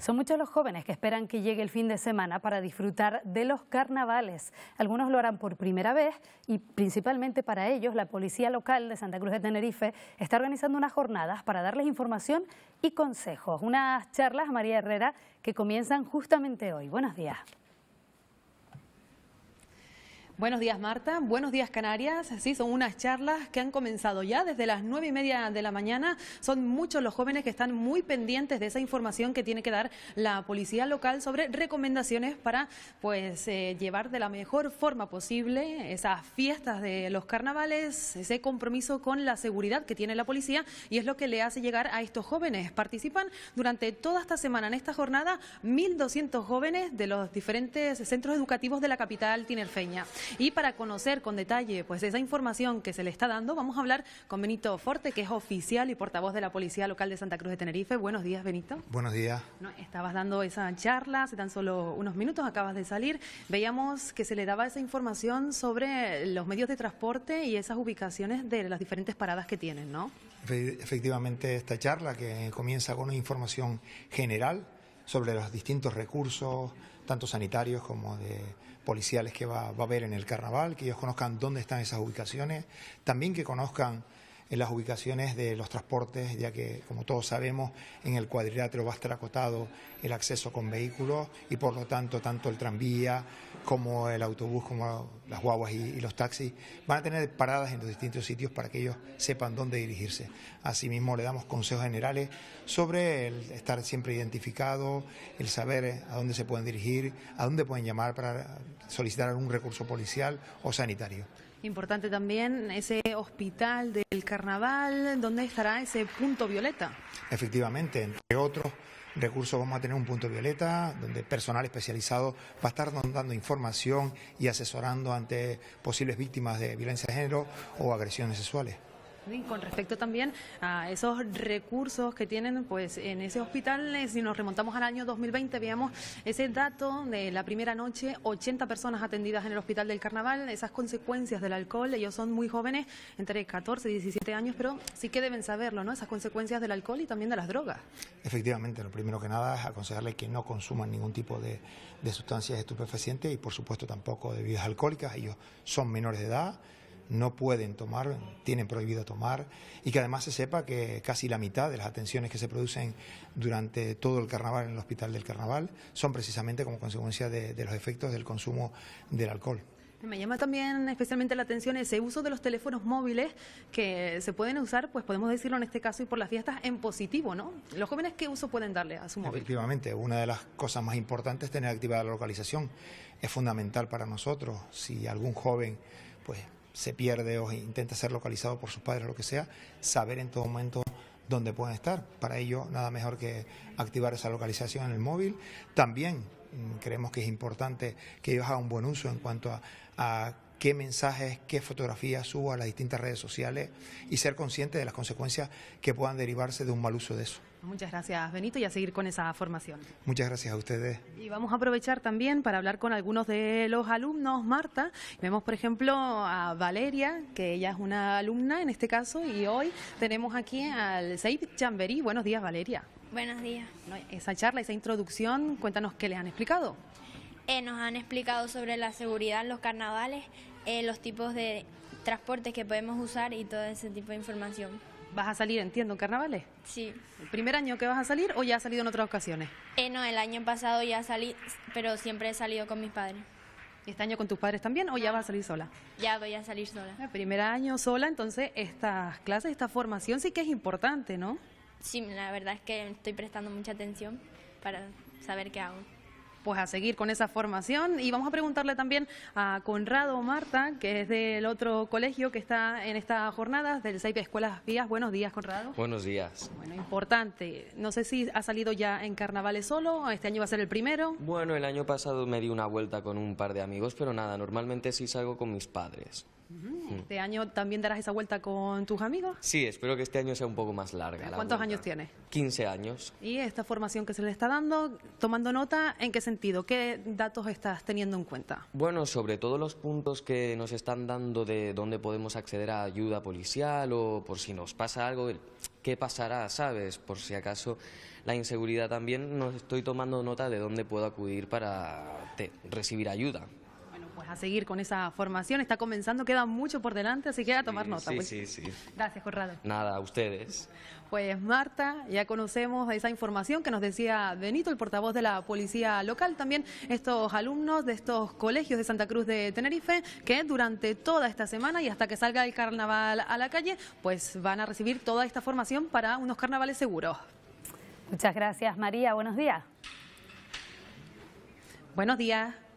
Son muchos los jóvenes que esperan que llegue el fin de semana para disfrutar de los carnavales. Algunos lo harán por primera vez y principalmente para ellos la Policía Local de Santa Cruz de Tenerife está organizando unas jornadas para darles información y consejos. Unas charlas, María Herrera, que comienzan justamente hoy. Buenos días. Buenos días, Marta. Buenos días, Canarias. Sí, son unas charlas que han comenzado ya desde las nueve y media de la mañana. Son muchos los jóvenes que están muy pendientes de esa información que tiene que dar la policía local sobre recomendaciones para pues eh, llevar de la mejor forma posible esas fiestas de los carnavales, ese compromiso con la seguridad que tiene la policía y es lo que le hace llegar a estos jóvenes. Participan durante toda esta semana en esta jornada 1.200 jóvenes de los diferentes centros educativos de la capital tinerfeña. Y para conocer con detalle pues esa información que se le está dando, vamos a hablar con Benito Forte, que es oficial y portavoz de la Policía Local de Santa Cruz de Tenerife. Buenos días, Benito. Buenos días. estabas dando esa charla hace tan solo unos minutos, acabas de salir. Veíamos que se le daba esa información sobre los medios de transporte y esas ubicaciones de las diferentes paradas que tienen, ¿no? Efectivamente, esta charla que comienza con una información general sobre los distintos recursos, tanto sanitarios como de policiales que va, va a haber en el carnaval, que ellos conozcan dónde están esas ubicaciones, también que conozcan eh, las ubicaciones de los transportes, ya que, como todos sabemos, en el cuadrilátero va a estar acotado el acceso con vehículos y, por lo tanto, tanto el tranvía como el autobús, como las guaguas y, los taxis, van a tener paradas en los distintos sitios para que ellos sepan dónde dirigirse. Asimismo, le damos consejos generales sobre el estar siempre identificado, el saber a dónde se pueden dirigir, a dónde pueden llamar para solicitar algún recurso policial o sanitario. Importante también ese hospital del carnaval, ¿dónde estará ese punto violeta? Efectivamente, entre otros recursos vamos a tener un punto violeta donde personal especializado va a estar dando información y asesorando ante posibles víctimas de violencia de género o agresiones sexuales con respecto también a esos recursos que tienen pues en ese hospital, eh, si nos remontamos al año 2020, veíamos ese dato de la primera noche, 80 personas atendidas en el hospital del carnaval, esas consecuencias del alcohol, ellos son muy jóvenes, entre 14 y 17 años, pero sí que deben saberlo, ¿no? Esas consecuencias del alcohol y también de las drogas. Efectivamente, lo primero que nada es aconsejarles que no consuman ningún tipo de, de sustancias estupefacientes y por supuesto tampoco de bebidas alcohólicas, ellos son menores de edad, no pueden tomar, tienen prohibido tomar, y que además se sepa que casi la mitad de las atenciones que se producen durante todo el carnaval en el Hospital del Carnaval son precisamente como consecuencia de, los efectos del consumo del alcohol. Me llama también especialmente la atención ese uso de los teléfonos móviles que se pueden usar, pues podemos decirlo en este caso y por las fiestas en positivo, ¿no? Los jóvenes qué uso pueden darle a su móvil. Efectivamente, una de las cosas más importantes es tener activada la localización. Es fundamental para nosotros si algún joven pues se pierde o intenta ser localizado por sus padres o lo que sea, saber en todo momento dónde pueden estar. Para ello, nada mejor que activar esa localización en el móvil. También mm, creemos que es importante que ellos hagan un buen uso en cuanto a, qué mensajes, qué fotografías subo a las distintas redes sociales y ser consciente de las consecuencias que puedan derivarse de un mal uso de eso. Muchas gracias, Benito, y a seguir con esa formación. Muchas gracias a ustedes. Y vamos a aprovechar también para hablar con algunos de los alumnos, Marta. Vemos, por ejemplo, a Valeria, que ella es una alumna en este caso, y hoy tenemos aquí al Seid Chamberí. Buenos días, Valeria. Buenos días. Esa charla, esa introducción, cuéntanos qué les han explicado. Eh, nos han explicado sobre la seguridad en los carnavales, eh, los tipos de transportes que podemos usar y todo ese tipo de información. ¿Vas a salir, entiendo, en carnavales? Sí. ¿El primer año que vas a salir o ya has salido en otras ocasiones? Eh, no, el año pasado ya salí, pero siempre he salido con mis padres. ¿Y este año con tus padres también o ya vas a salir sola? Ya voy a salir sola. El primer año sola, entonces estas clases, esta formación sí que es importante, ¿no? Sí, la verdad es que estoy prestando mucha atención para saber qué hago pues a seguir con esa formación. Y vamos a preguntarle también a Conrado Marta, que es del otro colegio que está en esta jornada, del SAIP Escuelas Vías. Buenos días, Conrado. Buenos días. Bueno, importante. No sé si ha salido ya en carnavales solo, este año va a ser el primero. Bueno, el año pasado me di una vuelta con un par de amigos, pero nada, normalmente sí salgo con mis padres. ¿Este año también darás esa vuelta con tus amigos? Sí, espero que este año sea un poco más larga. ¿Cuántos años tienes? 15 años. ¿Y esta formación que se le está dando, tomando nota, en qué sentido? ¿Qué datos estás teniendo en cuenta? Bueno, sobre todo los puntos que nos están dando de dónde podemos acceder a ayuda policial o por si nos pasa algo, qué pasará, ¿sabes? Por si acaso la inseguridad también, nos estoy tomando nota de dónde puedo acudir para recibir ayuda pues a seguir con esa formación. Está comenzando, queda mucho por delante, así que a tomar nota. Sí, pues. sí, sí. Gracias, Corrado. Nada, a ustedes. Pues Marta, ya conocemos esa información que nos decía Benito, el portavoz de la policía local. También estos alumnos de estos colegios de Santa Cruz de Tenerife, que durante toda esta semana y hasta que salga el carnaval a la calle, pues van a recibir toda esta formación para unos carnavales seguros. Muchas gracias, María. Buenos días. Buenos días.